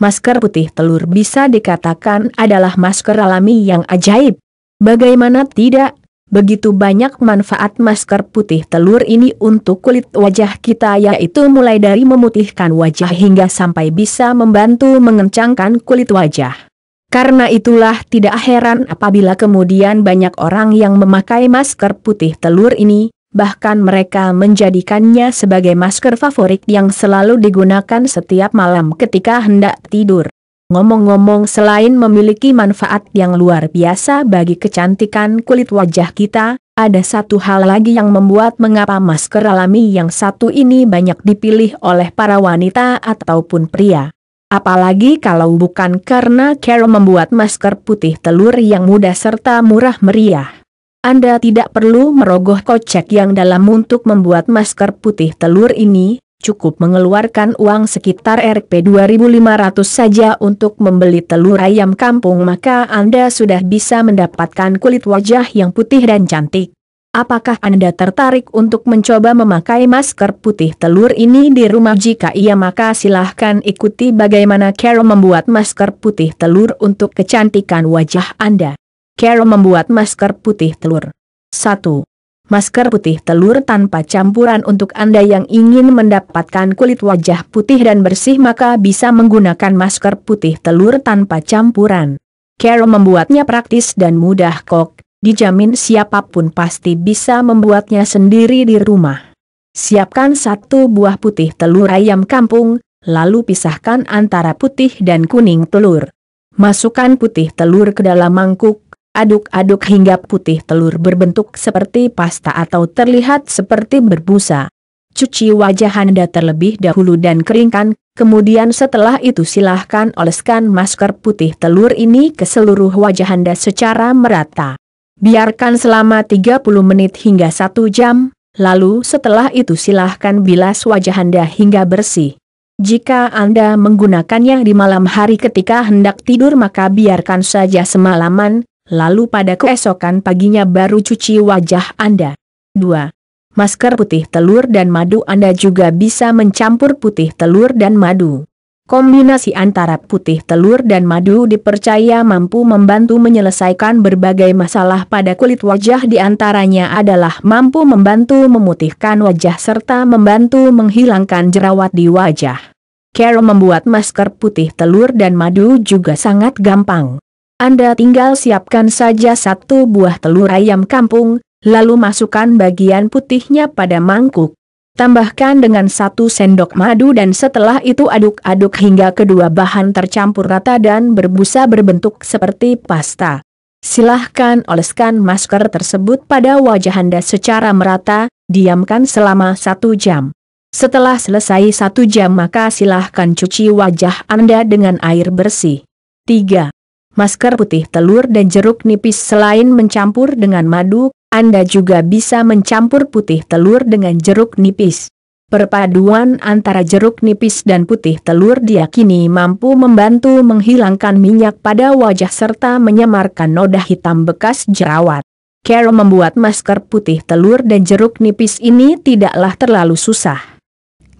masker putih telur bisa dikatakan adalah masker alami yang ajaib. Bagaimana tidak, begitu banyak manfaat masker putih telur ini untuk kulit wajah kita yaitu mulai dari memutihkan wajah hingga sampai bisa membantu mengencangkan kulit wajah. Karena itulah tidak heran apabila kemudian banyak orang yang memakai masker putih telur ini, bahkan mereka menjadikannya sebagai masker favorit yang selalu digunakan setiap malam ketika hendak tidur. Ngomong-ngomong selain memiliki manfaat yang luar biasa bagi kecantikan kulit wajah kita, ada satu hal lagi yang membuat mengapa masker alami yang satu ini banyak dipilih oleh para wanita ataupun pria. Apalagi kalau bukan karena Carol membuat masker putih telur yang mudah serta murah meriah. Anda tidak perlu merogoh kocek yang dalam untuk membuat masker putih telur ini, cukup mengeluarkan uang sekitar Rp 2.500 saja untuk membeli telur ayam kampung maka Anda sudah bisa mendapatkan kulit wajah yang putih dan cantik. Apakah Anda tertarik untuk mencoba memakai masker putih telur ini di rumah? Jika iya maka silahkan ikuti bagaimana Carol membuat masker putih telur untuk kecantikan wajah Anda. Carol membuat masker putih telur. 1. Masker putih telur tanpa campuran untuk Anda yang ingin mendapatkan kulit wajah putih dan bersih maka bisa menggunakan masker putih telur tanpa campuran. Carol membuatnya praktis dan mudah kok, dijamin siapapun pasti bisa membuatnya sendiri di rumah. Siapkan satu buah putih telur ayam kampung, lalu pisahkan antara putih dan kuning telur. Masukkan putih telur ke dalam mangkuk, Aduk-aduk hingga putih telur berbentuk seperti pasta atau terlihat seperti berbusa. Cuci wajah Anda terlebih dahulu dan keringkan, kemudian setelah itu silahkan oleskan masker putih telur ini ke seluruh wajah Anda secara merata. Biarkan selama 30 menit hingga 1 jam, lalu setelah itu silahkan bilas wajah Anda hingga bersih. Jika Anda menggunakannya di malam hari ketika hendak tidur maka biarkan saja semalaman, lalu pada keesokan paginya baru cuci wajah Anda. 2. Masker putih telur dan madu Anda juga bisa mencampur putih telur dan madu. Kombinasi antara putih telur dan madu dipercaya mampu membantu menyelesaikan berbagai masalah pada kulit wajah di antaranya adalah mampu membantu memutihkan wajah serta membantu menghilangkan jerawat di wajah. Carol membuat masker putih telur dan madu juga sangat gampang. Anda tinggal siapkan saja satu buah telur ayam kampung, lalu masukkan bagian putihnya pada mangkuk. Tambahkan dengan satu sendok madu dan setelah itu aduk-aduk hingga kedua bahan tercampur rata dan berbusa berbentuk seperti pasta. Silahkan oleskan masker tersebut pada wajah Anda secara merata, diamkan selama satu jam. Setelah selesai satu jam maka silahkan cuci wajah Anda dengan air bersih. 3 masker putih telur dan jeruk nipis selain mencampur dengan madu, Anda juga bisa mencampur putih telur dengan jeruk nipis. Perpaduan antara jeruk nipis dan putih telur diyakini mampu membantu menghilangkan minyak pada wajah serta menyamarkan noda hitam bekas jerawat. Carol membuat masker putih telur dan jeruk nipis ini tidaklah terlalu susah.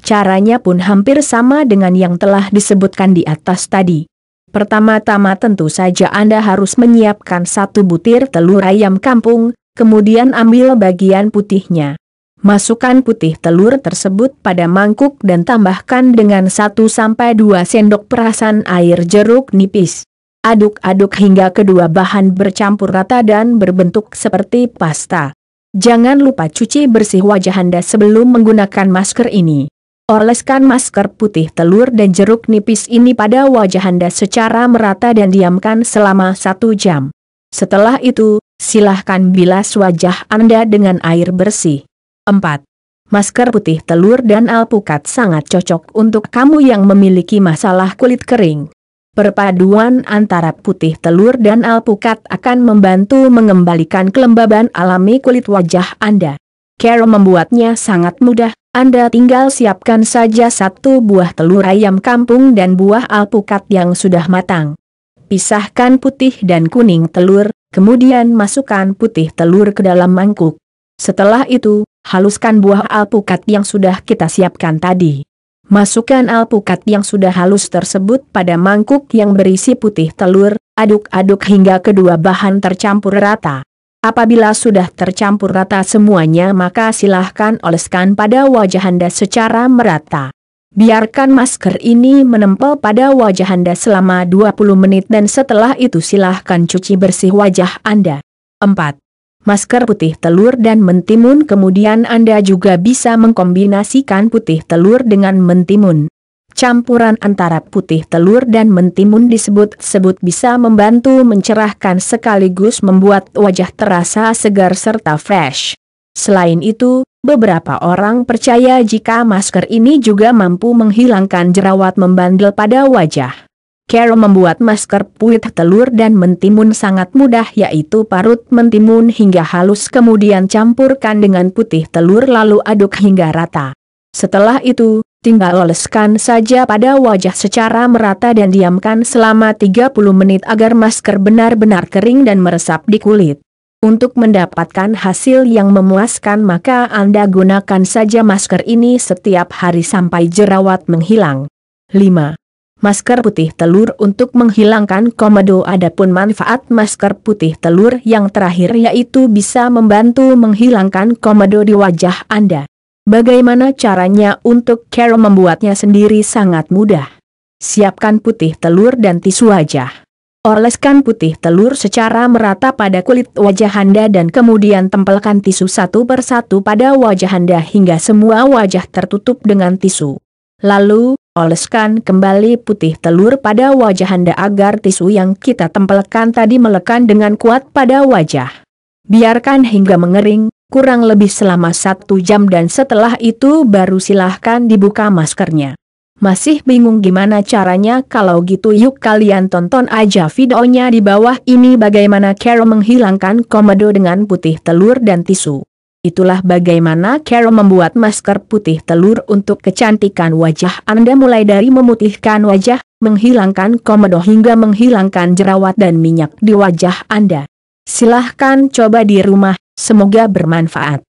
Caranya pun hampir sama dengan yang telah disebutkan di atas tadi. Pertama-tama tentu saja Anda harus menyiapkan satu butir telur ayam kampung, kemudian ambil bagian putihnya. Masukkan putih telur tersebut pada mangkuk dan tambahkan dengan 1-2 sendok perasan air jeruk nipis. Aduk-aduk hingga kedua bahan bercampur rata dan berbentuk seperti pasta. Jangan lupa cuci bersih wajah Anda sebelum menggunakan masker ini. Oleskan masker putih telur dan jeruk nipis ini pada wajah Anda secara merata dan diamkan selama satu jam. Setelah itu, silahkan bilas wajah Anda dengan air bersih. 4. Masker putih telur dan alpukat sangat cocok untuk kamu yang memiliki masalah kulit kering. Perpaduan antara putih telur dan alpukat akan membantu mengembalikan kelembaban alami kulit wajah Anda. Care membuatnya sangat mudah, anda tinggal siapkan saja satu buah telur ayam kampung dan buah alpukat yang sudah matang. Pisahkan putih dan kuning telur, kemudian masukkan putih telur ke dalam mangkuk. Setelah itu, haluskan buah alpukat yang sudah kita siapkan tadi. Masukkan alpukat yang sudah halus tersebut pada mangkuk yang berisi putih telur, aduk-aduk hingga kedua bahan tercampur rata. Apabila sudah tercampur rata semuanya maka silahkan oleskan pada wajah Anda secara merata. Biarkan masker ini menempel pada wajah Anda selama 20 menit dan setelah itu silahkan cuci bersih wajah Anda. 4. Masker putih telur dan mentimun kemudian Anda juga bisa mengkombinasikan putih telur dengan mentimun campuran antara putih telur dan mentimun disebut-sebut bisa membantu mencerahkan sekaligus membuat wajah terasa segar serta fresh. Selain itu, beberapa orang percaya jika masker ini juga mampu menghilangkan jerawat membandel pada wajah. Carol membuat masker puit telur dan mentimun sangat mudah yaitu parut mentimun hingga halus kemudian campurkan dengan putih telur lalu aduk hingga rata. Setelah itu, Tinggal oleskan saja pada wajah secara merata dan diamkan selama 30 menit agar masker benar-benar kering dan meresap di kulit. Untuk mendapatkan hasil yang memuaskan maka Anda gunakan saja masker ini setiap hari sampai jerawat menghilang. 5. Masker putih telur untuk menghilangkan komedo. adapun manfaat masker putih telur yang terakhir yaitu bisa membantu menghilangkan komedo di wajah Anda. Bagaimana caranya untuk Carol membuatnya sendiri sangat mudah. Siapkan putih telur dan tisu wajah. Oleskan putih telur secara merata pada kulit wajah Anda dan kemudian tempelkan tisu satu persatu pada wajah Anda hingga semua wajah tertutup dengan tisu. Lalu, oleskan kembali putih telur pada wajah Anda agar tisu yang kita tempelkan tadi melekan dengan kuat pada wajah. Biarkan hingga mengering, kurang lebih selama satu jam dan setelah itu baru silahkan dibuka maskernya. Masih bingung gimana caranya kalau gitu yuk kalian tonton aja videonya di bawah ini bagaimana Carol menghilangkan komodo dengan putih telur dan tisu. Itulah bagaimana Carol membuat masker putih telur untuk kecantikan wajah Anda mulai dari memutihkan wajah, menghilangkan komodo hingga menghilangkan jerawat dan minyak di wajah Anda. Silahkan coba di rumah, Semoga bermanfaat.